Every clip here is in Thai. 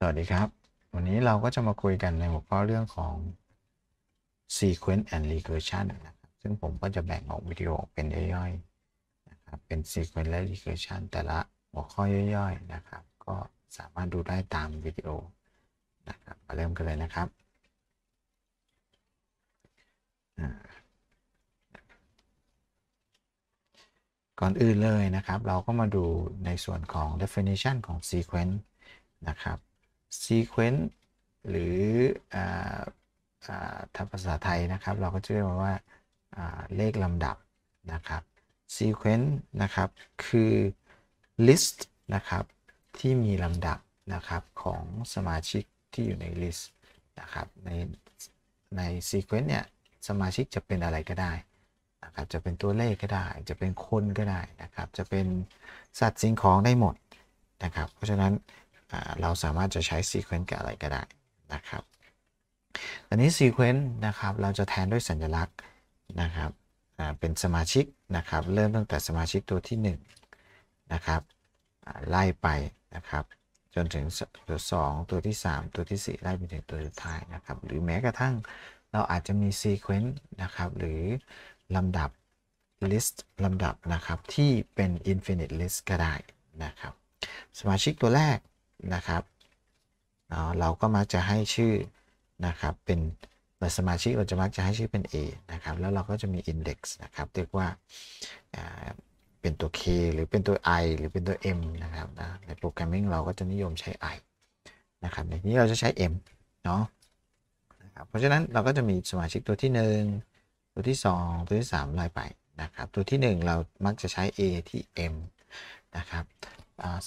สวัสดีครับ วันนี้เราก็จะมาคุยกันในหัวข้อเรื่องของ sequence and recursion นะครับ ซึ่งผมก็จะแบ่งออกวิดีโอเป็นย่อยๆนะครับเป็น sequence และ recursion แต่ละหัวข้อย่อยๆ นะครับ ก็สามารถดูได้ตามวิดีโอนะครับมาเริ่มกันเลยนะครับ ก่อนอื่นเลยนะครับเราก็มาดูในส่วนของ definition ของ sequence นะครับ Sequence หรือถ้าภาษาไทยนะครับ เราก็จะเรียกว่าเลขลำดับนะครับ Sequence นะครับคือ List นะครับที่มีลำดับนะครับของสมาชิกที่อยู่ใน List นะครับในใน Sequence เนี่ยสมาชิกจะเป็นอะไรก็ได้นะครับจะเป็นตัวเลขก็ได้ จะเป็นคนก็ได้นะครับจะเป็นสัตว์สิ่งของได้หมดนะครับ เพราะฉะนั้นเราสามารถจะใช้ซีเควนต์กับอะไรก็ได้นะครับ ตอนนี้ซีเควนต์นะครับเราจะแทนด้วยสัญลักษณ์นะครับเป็นสมาชิกนะครับเริ่มตั้งแต่สมาชิกตัวที่1นะครับไล่ไปนะครับจนถึงตัว 2 ตัวที่ 3 ตัวที่ 4 ไล่ไปถึงตัวสุดท้ายนะครับหรือแม้กระทั่งเราอาจจะมีซีเควนต์นะครับหรือลำดับ list ลำดับนะครับที่เป็น infinite list ก็ได้นะครับสมาชิกตัวแรกนะครับเเราก็มักจะให้ชื่อนะครับเป็นบัสมาชิกเราจะมักจะให้ชื่อเป็น A นะครับแล้วเราก็จะมี Index นะครับเรียกว่าเป็นตัว K หรือเป็นตัว I หรือเป็นตัว M นะครับนะในโปรแกรมมิ่งเราก็จะนิยมใช้ I นะครับในนี้เราจะใช้ M เนาะนะครับเพราะฉะนั้นเราก็จะมีสมาชิกตัวที่ 1 ตัวที่ 2 ตัวที่3ลายไปนะครับตัวที่1เรามักจะใช้ A ที่ M นะครับ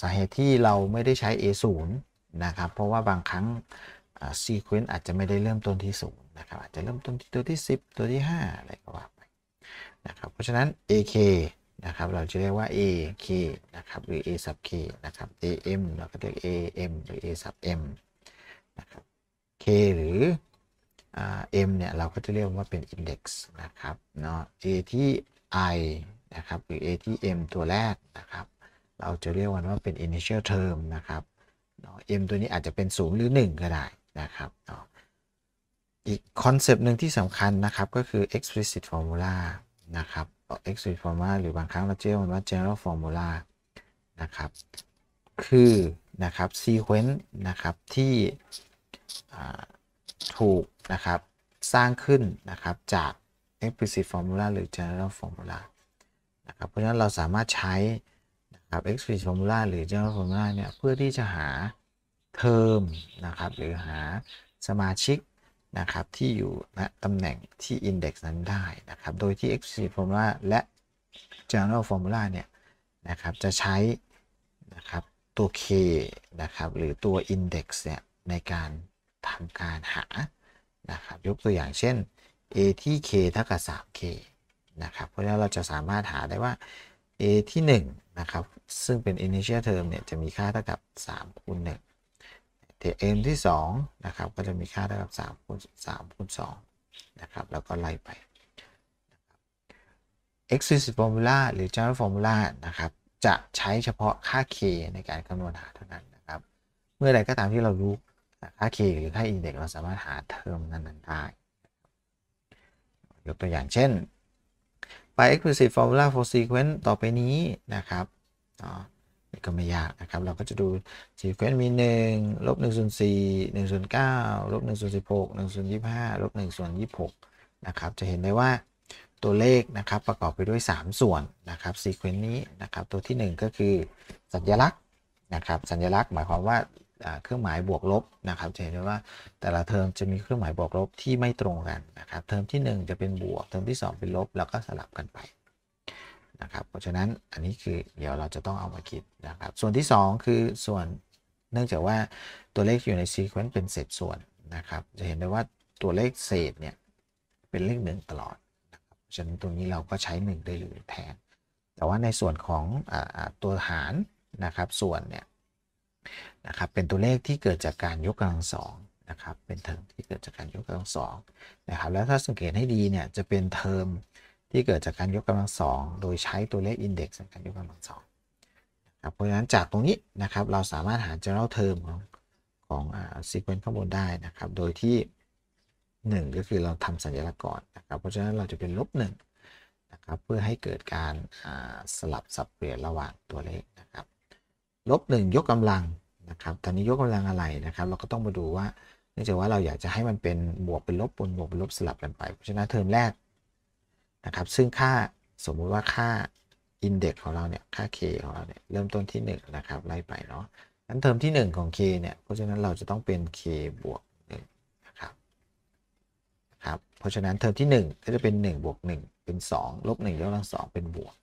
สาเหตุที่เราไม่ได้ใช้ A0 นะครับเพราะว่าบางครั้ง sequence อาจจะไม่ได้เริ่มต้นที่0นะครับอาจจะเริ่มต้นที่ตัวที่ 10 ตัวที่ 5 อะไรก็ว่าไปนะครับเพราะฉะนั้น AK นะครับเราจะเรียกว่า AK นะครับหรือ A sub K นะครับ AM เราก็เรียก AM หรือ A sub M นะครับ K หรือ M เนี่ยเราก็จะเรียกว่าเป็น index นะครับเนาะ A ที่ I นะครับหรือ A ที่ M ตัวแรกนะครับเราจะเรียกันว่าเป็น initial term นะครับเนาะ m ตัวนี้อาจจะเป็น0หรือ1ก็ได้นะครับเนาะอีกคอนเซปต์หนึ่งที่สำคัญนะครับ ก็คือ explicit formula นะครับ explicit formula หรือบางครั้งเราเรียกันว่า general formula นะครับ คือนะครับ sequence นะครับที่ถูกนะครับสร้างขึ้นนะครับจาก explicit formula หรือ general formula นะครับ เพราะฉะนั้นเราสามารถใช้ครับ x p l i c formula หรือ general formula เนี่ย เพื่อที่จะหาเทอมนะครับ หรือหาสมาชิกนะครับ ที่อยู่ณตำแหน่งที่ index นั้นได้นะครับ โดยที่ x p l i c formula และ general formula เนี่ย นะครับ จะใช้ นะครับ ตัว k นะครับ หรือตัว index เนี่ย ในการทำการหา นะครับยกตัวอย่างเช่น a ที่ k เท่ากับ 3k นะครับ เพราะฉะนั้นเราจะสามารถหาได้ว่า a ที่นะครับซึ่งเป็น initial term เนี่ยจะมีค่าเท่ากับ3คูณ1เทอ๋ m ที่2นะครับก็จะมีค่าเท่ากับ3คูณ3คูณ2นะครับแล้วก็ไล่ไป explicit formula หรือ general formula นะครับจะใช้เฉพาะค่า k ในการคำนวณหาเท่านั้นนะครับเมื่อใดก็ตามที่เรารู้ ค่า k หรือค่า index เราสามารถหาเทอมนั้นๆได้ยกตัวอย่างเช่นไป y explicit formula for sequence ต่อไปนี้นะครับอ๋อนี่ก็ไม่ยากนะครับ เราก็จะดู sequence มี 1 ลบ1ส่วน4 1ส่วน9ลบ1ส่วน16 1ส่วน25 ลบ1ส่วน26 นะครับ จะเห็นได้ว่าตัวเลขนะครับประกอบไปด้วย 3 ส่วนนะครับ ซีเควนต์นี้นะครับ ตัวที่ 1 ก็คือสัญลักษณ์นะครับ สัญลักษณ์หมายความว่าเครื่องหมายบวกลบนะครับ จะเห็นได้ว่าแต่ละเทอมจะมีเครื่องหมายบวกลบที่ไม่ตรงกันนะครับ เทอมที่ 1 จะเป็นบวก เทอมที่ 2 เป็นลบ แล้วก็สลับกันไปนะครับ เพราะฉะนั้นอันนี้คือเดี๋ยวเราจะต้องเอามาคิดนะครับ ส่วนที่ 2 คือส่วนเนื่องจากว่าตัวเลขอยู่ในซีเควนต์เป็นเศษส่วนนะครับ จะเห็นได้ว่าตัวเลขเศษเนี่ยเป็นเลขหนึ่งตลอดนะครับฉะนั้นตรงนี้เราก็ใช้ 1 ได้เลยแทน แต่ว่าในส่วนของอตัวหารนะครับส่วนเนี่ยนะครับ เป็นตัวเลขที่เกิดจากการยกกำลังสองนะครับ เป็นเทอมที่เกิดจากการยกกำลังสองนะครับ แล้วถ้าสังเกตให้ดีเนี่ย จะเป็นเทอมที่เกิดจากการยกกำลังสองโดยใช้ตัวเลขอินเด็กซ์ในการยกกำลังสองครับเพราะฉะนั้นจากตรงนี้นะครับ เราสามารถหา general term ของของอ่า sequence ข้างบนได้นะครับ โดยที่ 1 ก็คือเราทำสัญลักษณ์ก่อนนะครับ เพราะฉะนั้นเราจะเป็นลบหนึ่งนะครับ เพื่อให้เกิดการสลับสับเปลี่ยนระหว่างตัวเลขนะครับลบงยกกำลังนะครับตอนนี้ยกกำลังอะไรนะครับ เราก็ต้องมาดูว่าเนื่องจากว่าเราอยากจะให้มันเป็นบวกเป็นลบบนบวกเป็นลบสลับกันไป เพราะฉะนั้นเทอมแรกนะครับ ซึ่งค่าสมมุติว่าค่าอินเด็กของเราเนี่ย ค่า k ของเราเนี่ย เริ่มต้นที่1นะครับไล่ไป เนาะนั้นเทอมที่1ของ k เนี่ย เพราะฉะนั้นเราจะต้องเป็น k บวก1นะครับครับ เพราะฉะนั้นเทอมที่ 1 ก็จะเป็น1บวก1เป็น2ลบ1ยกกำลัง2เป็นบวก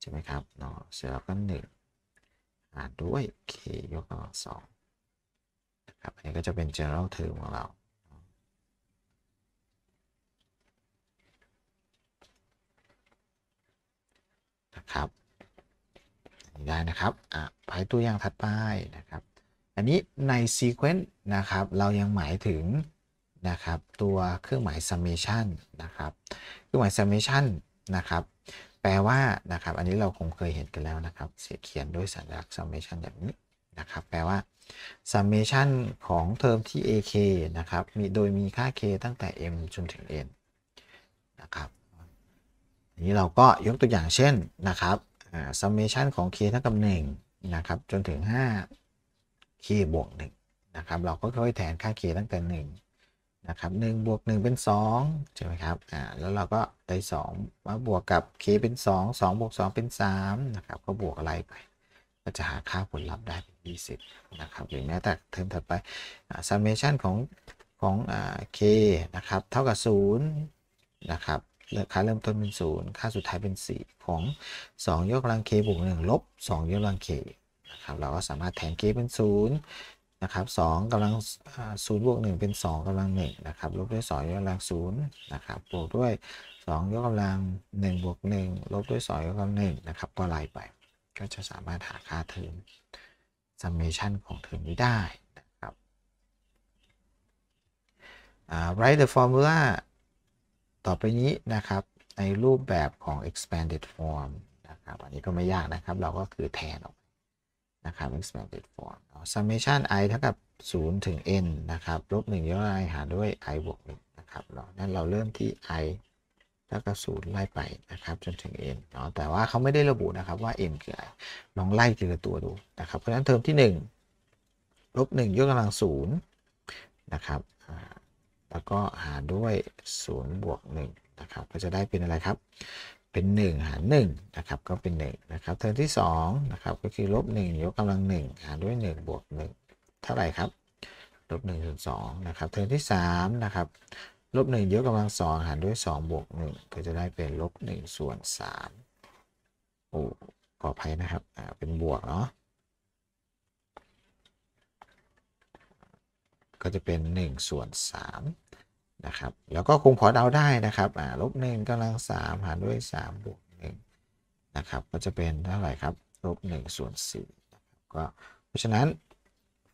ใช่ไหมครับเนาะเสร็จแล้วก็1หารด้วย k ยกกำลังสองนะครับอันนี้ก็จะเป็น general term ของเรา นะครับ นีได้นะครับอ่ะไปตัวอย่างถัดไปนะครับ อันนี้ใน sequence นะครับ เรายังหมายถึงนะครับตัวเครื่องหมาย summation นะครับเครื่องหมาย summation นะครับแปลว่านะครับอันนี้เราคงเคยเห็นกันแล้วนะครับเขียนด้วยสัญลักษณ์ summation แบบนี้นะครับ แปลว่า summation ของเทอมที่ ak นะครับมีโดยมีค่า k ตั้งแต่ m จนถึง n นะครับอันนี้เราก็ยกตัวอย่างเช่นนะครับ summation ของ k เท่ากับ1นะครับจนถึง 5 k บวก1นะครับเราก็ค่อยแทนค่า k ตั้งแต่ 1นะครับ1บวก 1 เป็น 2 ใช่ไหมครับอ่าแล้วเราก็ได้2มาบวกกับ k เป็น 2 2 บวก 2 เป็น3นะครับก็บวกอะไรไป ก็จะหาค่าผลลัพธ์ได้เป็น 20 นะครับหรือแม้แต่เทอมถัดไป summation ของของอ่า k นะครับเท่ากับ 0 นะครับค่าเริ่มต้นเป็น 0 ค่าสุดท้ายเป็น 4 ของ 2 ยกกำลัง k บวก1 ลบ 2 ยกกำลัง k นะครับเราก็สามารถแทน k เป็น 0นะครับสองกำลังศูนย์บวกหนึ่งเป็นสองกำลังหนึ่งนะครับลบด้วยสองยกกำลังศูนย์นะครับบวกด้วยสองยกกำลังหนึ่งบวกหนึ่งลบด้วยสองยกกำลังหนึ่งนะครับ ก็ไล่ไป ก็จะสามารถหาค่าเทอม summation ของเทอมนี้ได้นะครับ write the formula ต่อไปนี้นะครับ ในรูปแบบของ expanded form นะครับ อันนี้ก็ไม่ยากนะครับ เราก็คือแทนออกนะครับ mixed n d e d form summation i เท่ากับ 0 ถึง n นะครับลบ1ย่อล i หารด้วย i บวก1นะครับเนาะนั่นเราเริ่มที่ i เท่ากับ0ไล่ไปนะครับจนถึง n เนาะแต่ว่าเขาไม่ได้ระบุนะครับว่า n คืออะไรลองไล่ทีละตัวดู นะครับ เพราะฉะนั้นเทอมที่1ลบ1 ยกกำลัง0 นะครับ แล้วก็หารด้วย0บวก1นะครับ ก็จะได้เป็นอะไรครับเป็น1หาร1นะครับ ก็เป็น1นะครับเทอมที่2นะครับก็คือลบ1ยกกำลัง 1 หารด้วย1บวก1เท่าไหร่ครับ ลบ1ส่วน2นะครับเทอมที่3นะครับลบ1ยกกำลัง 2 หารด้วย2บวก1ก็จะได้เป็นลบ1ส่วน3โอ้ขออภัยนะครับ อ่าเป็นบวกเนาะก็จะเป็น1ส่วน3นะครับแล้วก็คงพอเดาได้นะครับลบหนึ่งกำลังสามหารด้วยสามบวกหนึ่งนะครับก็จะเป็นเท่าไหร่ครับลบหนึ่งส่วนสี่ก็เพราะฉะนั้น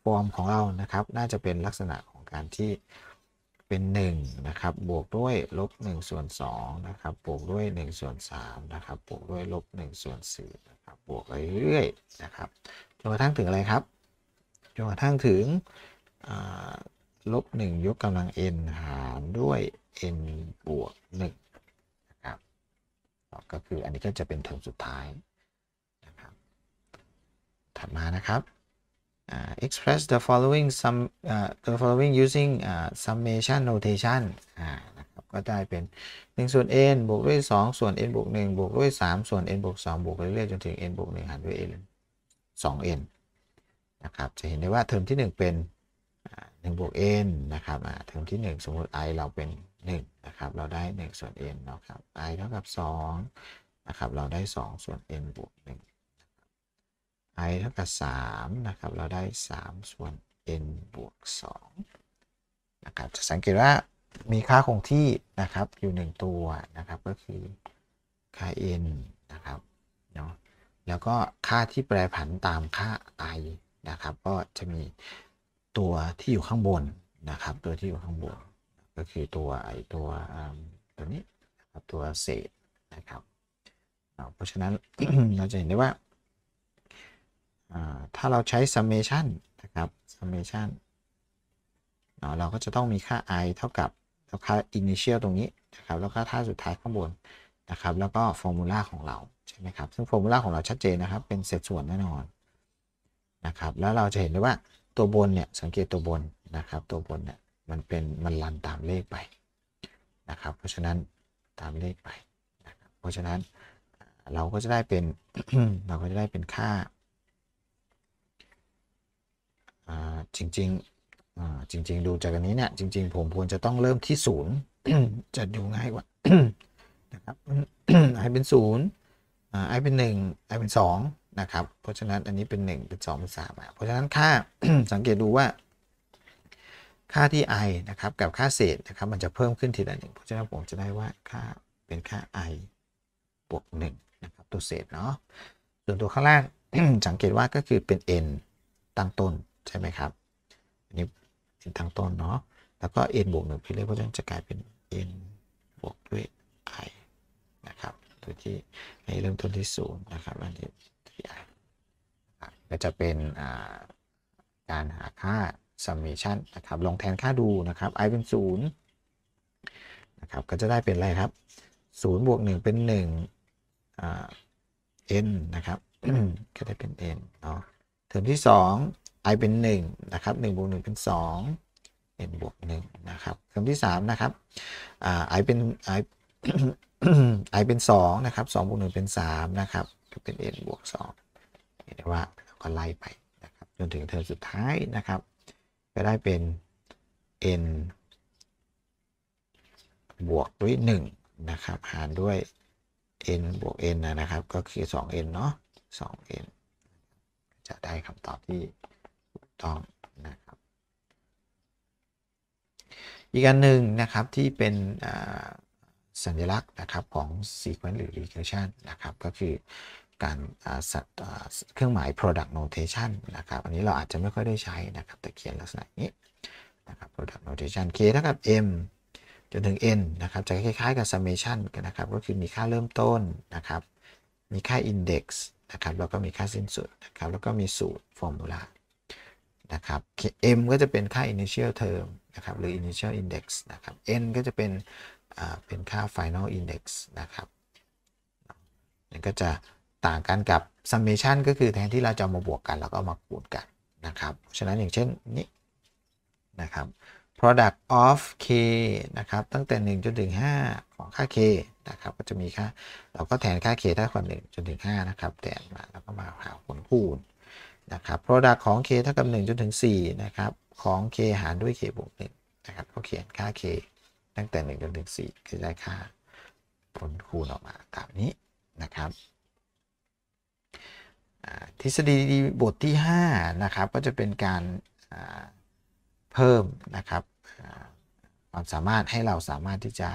ฟอร์มของเรานะครับน่าจะเป็นลักษณะของการที่เป็น 1 นะครับบวกด้วยลบหนึ่งส่วนสองนะครับบวกด้วยหนึ่งส่วนสามนะครับบวกด้วยลบหนึ่งส่วนสี่นะครับบวกไปเรื่อยๆนะครับจนกระทั่งถึงอะไรครับจนกระทั่งถึงลบ1ยกกำลัง n หาร ด้วย n บวก1นะครับก็คืออันนี้ก็จะเป็นเทอมสุดท้ายนะครับถัดมานะครับ uh, express the following sum uh, the following using uh, summation notation นะครับก็ได้เป็น1ส่วน n บวกด้วย 2 ส่วน n บวก 1 บวกด้วย 3 ส่วน n บวก2 บวกเรื่อยๆจนถึง n บวก1หารด้วย n 2n นะครับจะเห็นได้ว่าเทอมที่ 1 เป็น1บวก n นะครับเทอมที่ 1 สมมติ i เราเป็น1นะครับเราได้ 1 ส่วน n เนาะครับ i เท่ากับ2นะครับเราได้ 2 ส่วน n บวก 1 i เท่ากับ3นะครับเราได้ 3 ส่วน n บวก2นะครับจะสังเกตว่ามีค่าคงที่นะครับอยู่ 1 ตัวนะครับก็คือค่า n นะครับเนาะแล้วก็ค่าที่แปรผันตามค่า i นะครับก็จะมีตัวที่อยู่ข้างบนนะครับตัวที่อยู่ข้างบน ก็คือตัวไอตัวตัวนี้ครับตัวเศษนะครับเพราะฉะนั้นเราจะเห็นได้ว่าถ้าเราใช้ summation นะครับ summation เราก็จะต้องมีค่า i เท่ากับแล้วค่า initial ตรงนี้นะครับแล้วก็ท่าสุดท้ายข้างบนนะครับแล้วก็ formula ของเราใช่ไหมครับซึ่ง formula ของเราชัดเจนนะครับเป็นเศษส่วนแน่นอนนะครับแล้วเราจะเห็นได้ว่าตัวบนเนี่ยสังเกตตัวบนนะครับตัวบนเนี่ยมันเป็นมันรันตามเลขไปนะครับ เพราะฉะนั้นตามเลขไปนะครับเพราะฉะนั้นเราก็จะได้เป็น เราก็จะได้เป็นค่าจริงๆจริง ๆ ดูจากนนี้เนี่ยจริง ๆ ผมควรจะต้องเริ่มที่ศูนย์จะดูง่ายกว่านะครับห้เป็นศูนย์ห้เป็นหนึ่งห้เป็นสองนะครับ เพราะฉะนั้นอันนี้เป็น 1 เป็น2เป็น3เพราะฉะนั้นค่าสังเกตดูว่า ค่าที่ i นะครับกับค่าเศษนะครับมันจะเพิ่มขึ้นทีละหนึ่งเพราะฉะนั้นผมจะได้ว่าค่าเป็นค่า i บวก1นะครับตัวเศษเนาะ ส่วนตัวข้างล่างสังเกตว่าก็คือเป็น n ตั้งต้นใช่ไหมครับอันนี้เป็นตั้งต้นเนาะ แล้วก็ n บวก1ไ่เรียเพราะฉะนั้นจะกลายเป็น n บวกด้วย i นะครับโดยที่ในเริ่มต้นที่0นะครับอันนี้ก็จะเป็นการหาค่า summation นะครับลองแทนค่าดูนะครับ i เป็น0นะครับก็จะได้เป็นอะไรครับ0บวก1 เป็น1 n นะครับก็ได้เป็น n เนาะเทอมที่ 2 i เป็น1นะครับ1บวก 1 เป็น 2 n บวก1นะครับเทอมที่3นะครับ i เป็น i i เป็น2นะครับ2บวก 1 เป็น 3 นะครับก็เป็น n บวก2เห็นได้ว่าเราก็ไล่ไปนะครับจนถึงเทอมสุดท้ายนะครับ ก็ได้เป็น n บวกด้วย 1 นะครับหารด้วย n บวก n นะครับ ก็คือ 2n เนาะ 2n จะได้คำตอบที่ถูกต้องนะครับ อีกอันหนึ่งนะครับ ที่เป็นสัญลักษณ์นะครับของ sequence หรือ regression นะครับก็คือการเครื่องหมาย product notation นะครับอันนี้เราอาจจะไม่ค่อยได้ใช้นะครับแต่เขียนลักษณะนี้นะครับ product notation k เท่ากับ m จนถึง n นะครับจะคล้ายๆกับ summation กันนะครับก็คือมีค่าเริ่มต้นนะครับมีค่า index นะครับแล้วก็มีค่าสิ้นสุดนะครับแล้วก็มีสูตร formula นะครับ m ก็จะเป็นค่า initial term นะครับหรือ initial index นะครับ n ก็จะเป็นเป็นค่า final index นะครับนั่นก็จะต่างกันกับ summation ก็คือแทนที่เราจะมาบวกกันเราก็มาคูณกัน นะครับ ฉะนั้นอย่างเช่นนี้นะครับ product of k นะครับตั้งแต่1จนถึง5ของค่า k นะครับก็จะมีค่าเราก็แทนค่า k ถ้้ควาน1จนถึง5นะครับแทนมาแล้วก็มาหาผลคูณนะครับ product ของ k เท่ากับ1จนถึง4นะครับของ k หารด้วย k บวก1นะครับก็เขียนค่า k ตั้งแต่1จนถึง4ก็จะได้ค่าผลคูณออกมาแบบนี้นะครับทฤษฎีบทที่5นะครับก็จะเป็นการเพิ่มนะครับความสามารถให้เราสามารถที่จะ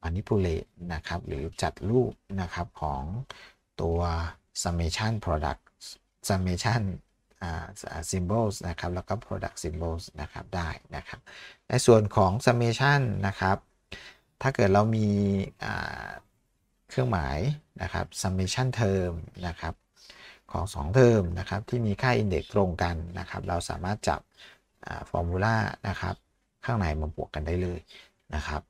มานิพุเลตนะครับหรือจัดรูปนะครับของตัว summation product summation symbols นะครับ แล้วก็ product symbols นะครับ ได้นะครับในส่วนของ summation นะครับ ถ้าเกิดเรามีเครื่องหมายนะครับ summation term นะครับ ของ2 เทอมนะครับ ที่มีค่า index ตรงกันนะครับ เราสามารถจับ formula นะครับข้างในมาบวกกันได้เลยนะครับ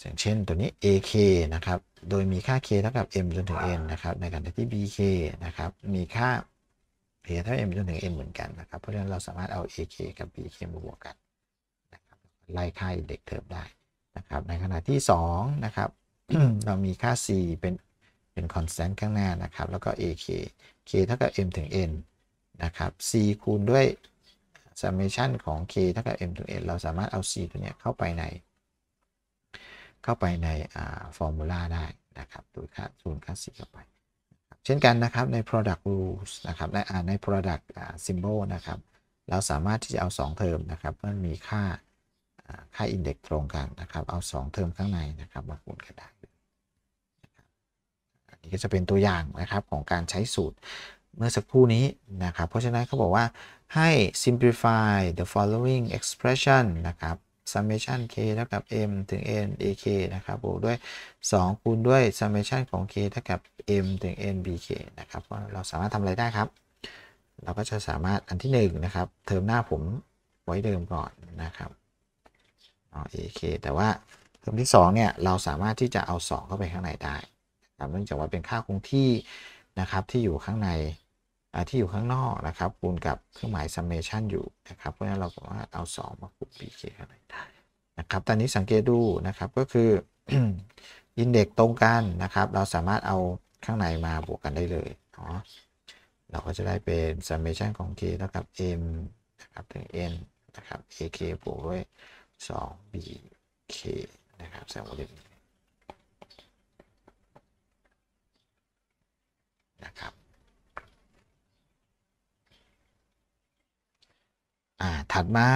อย่างเช่นตัวนี้ ak นะครับ โดยมีค่า k เท่ากับ m จนถึง n นะครับ ในขณะที่ bk นะครับ มีค่า a เท่า m จนถึง n เหมือนกันนะครับ เพราะฉะนั้นเราสามารถเอา ak กับ bk มาบวกกันนะครับไล่ค่าอินเด็กเทอมได้นะครับ ในขณะที่ 2 นะครับ เรามีค่า c เป็นเป็นคอนสแตนต์ข้างหน้านะครับ แล้วก็ ak k เท่ากับ m ถึง n นะครับ c คูณด้วย summation ของ k เท่ากับ m ถึง n เราสามารถเอา c ตัวเนี้ยเข้าไปใน เข้าไปในฟอร์มูลาได้นะครับโดยค่าคูณค่า c เข้าไปเช่นกันนะครับ ใน product rules นะครับในใน product symbol นะครับ เราสามารถที่จะเอา 2 เทอมนะครับม่อมีค่าค่า index ตรงกันนะครับ เอา 2 เทอมข้างในนะครับ มาคูณกันได้อันนี้ก็จะเป็นตัวอย่างนะครับ ของการใช้สูตรเมื่อสักครู่นี้นะครับ เพราะฉะนั้นเขาบอกว่าให้ simplify the following expression นะครับ summation k เท่ากับ m ถึง n ak นะครับบวกด้วย 2 คูณ ด้วย summation ของ k เท่ากับ m ถึง n bk นะครับเราสามารถทำอะไรได้ครับ เราก็จะสามารถอันที่1นะครับเทอมหน้าผมไว้เดิมก่อนนะครับเอา ak แต่ว่าเทอมที่2เนี่ย เราสามารถที่จะเอา 2 เข้าไปข้างในได้เนื่องจากว่าเป็นค่าคงที่นะครับ ที่อยู่ข้างในที่อยู่ข้างนอกนะครับคูณกับเครื่องหมาย summation อยู่นะครับ เพราะฉะนั้นเราก็เอา 2 มาคูณ bk ไได้นะครับ ตอนนี้สังเกตดูนะครับก็คืออินเด็กตรงกันนะครับ เราสามารถเอาข้างในมาบวกกันได้เลยเนาะเราก็จะได้เป็น summation ของ k เท่ากับ m นะครับ ถึง n นะครับ ak บวกด้วย 2bk นะครับแสงวงเล็บนะครับถัดมา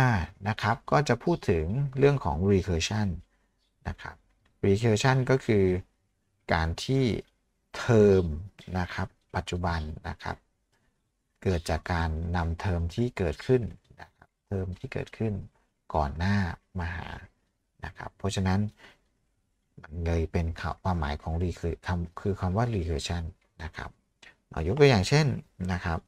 นะครับก็จะพูดถึงเรื่องของ recursion นะครับ recursion ก็คือการที่เทอมนะครับปัจจุบันนะครับ เกิดจากการนำเทอมที่เกิดขึ้นนะครับ เทอมที่เกิดขึ้นก่อนหน้ามาหานะครับเพราะฉะนั้นมันเลยเป็นความหมายของ recursion คือคำว่า recursion นะครับยกตัวอย่างเช่นนะครับ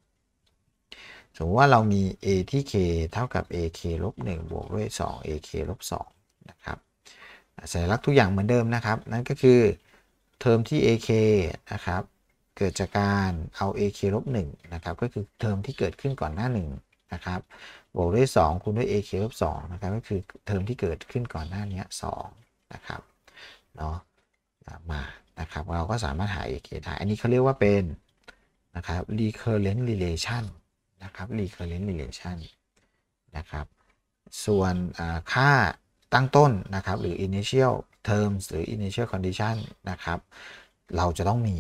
สมมติว่าเรามี a ที่ k เท่ากับ ak ลบ 1 บวกด้วย2 ak ลบ2นะครับสัญลักษณ์ทุกอย่างเหมือนเดิมนะครับนั่นก็คือเทอมที่ ak นะครับเกิดจากการเอา ak ลบ1นะครับก็คือเทอมที่เกิดขึ้นก่อนหน้า 1 นะครับบวกด้วย 2 คูณด้วย ak ลบ2นะครับก็คือเทอมที่เกิดขึ้นก่อนหน้านี้2นะครับเนาะมานะครับเราก็สามารถหา ak ได้อันนี้เขาเรียกว่าเป็นนะครับ recurrent relation นะครับ recurrent relation นะครับส่วนค่าตั้งต้นนะครับ หรือ initial terms หรือ initial condition นะครับ เราจะต้องมี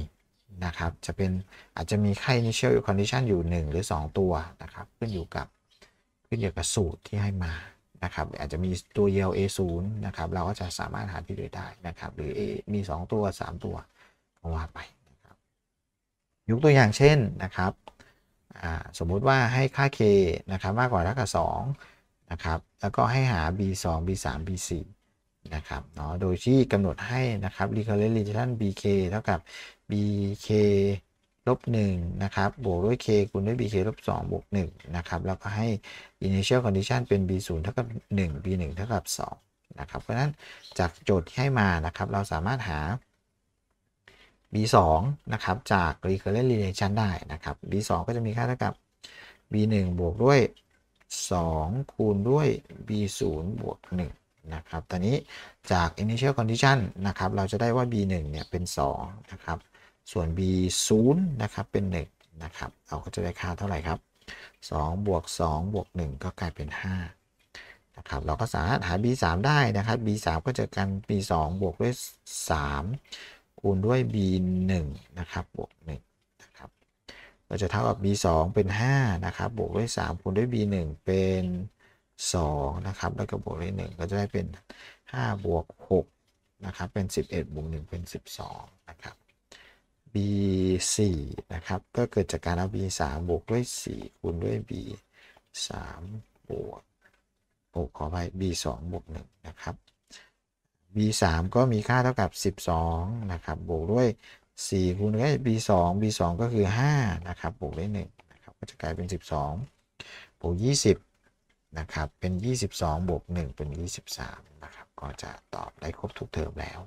นะครับ จะเป็นอาจจะมี ค่า initial condition อยู่ 1 หรือ 2 ตัวนะครับ ขึ้นอยู่กับ ขึ้นอยู่กับ สูตรที่ให้มานะครับ อาจจะมีตัว YLA 0นะครับเราก็จะสามารถหาที่เดลืได้นะครับหรือ A มี 2 ตัว 3 ตัวว่าไปนะครับยกตัวอย่างเช่นนะครับสมมุติว่าให้ค่า k นะครับมากกว่าเท่ากับ 2 นะครับ แล้วก็ให้หา b 2 b 3 b 4นะครับ เนาะ โดยที่กำหนดให้นะครับ recurrent relation bk เท่ากับ bk ลบ1นะครับ บวกด้วย k คูณด้วย bk ลบ 2 บวก1นะครับ แล้วก็ให้ initial condition เป็น b 0เท่ากับ 1 b 1เท่ากับ2นะครับ เพราะฉะนั้นจากโจทย์ที่ให้มา นะครับ เราสามารถหา B2 นะครับจาก recurrent relation ได้นะครับ B2 ก็จะมีค่าเท่ากับ B1 บวกด้วย 2 คูณด้วย B0 บวก1นะครับตอนนี้จาก initial condition นะครับเราจะได้ว่า B1 เนี่ยเป็น2นะครับส่วน B0 นะครับเป็น1นะครับเราก็จะได้ค่าเท่าไหร่ครับ 2 บวก 2 บวก 1 ก็กลายเป็น5นะครับเราก็สามารถหา B3 ได้นะครับ B3 ก็จะกัน B2 บวกด้วย 3คูณด้วย b 1นะครับ บวก1 นะครับ ก็จะเท่ากับ b 2เป็น 5 นะครับ บวก ด้วย 3 คูณ ด้วย b 1เป็น 2 นะครับ แล้วก็บวก ด้วย 1 ก็จะ ได้ เป็น5บวก6นะครับ เป็น 11บวก1เป็น 12 นะครับ b 4นะครับ ก็เกิดจากการ เอา b 3บวก ด้วย 4 คูณ ด้วย b 3 บวก6ขอไป b 2บวก1นะครับ b 3ก็มีค่าเท่ากับ 12 นะครับบวกด้วย 4คูณด้วย b 2 b 2ก็คือ 5 นะครับบวกด้วย1นะครับก็จะกลายเป็น 12บวก 20 นะครับ เป็น 22บวก1 เป็น 23นะครับก็จะตอบได้ครบทุกเทอมแล้ว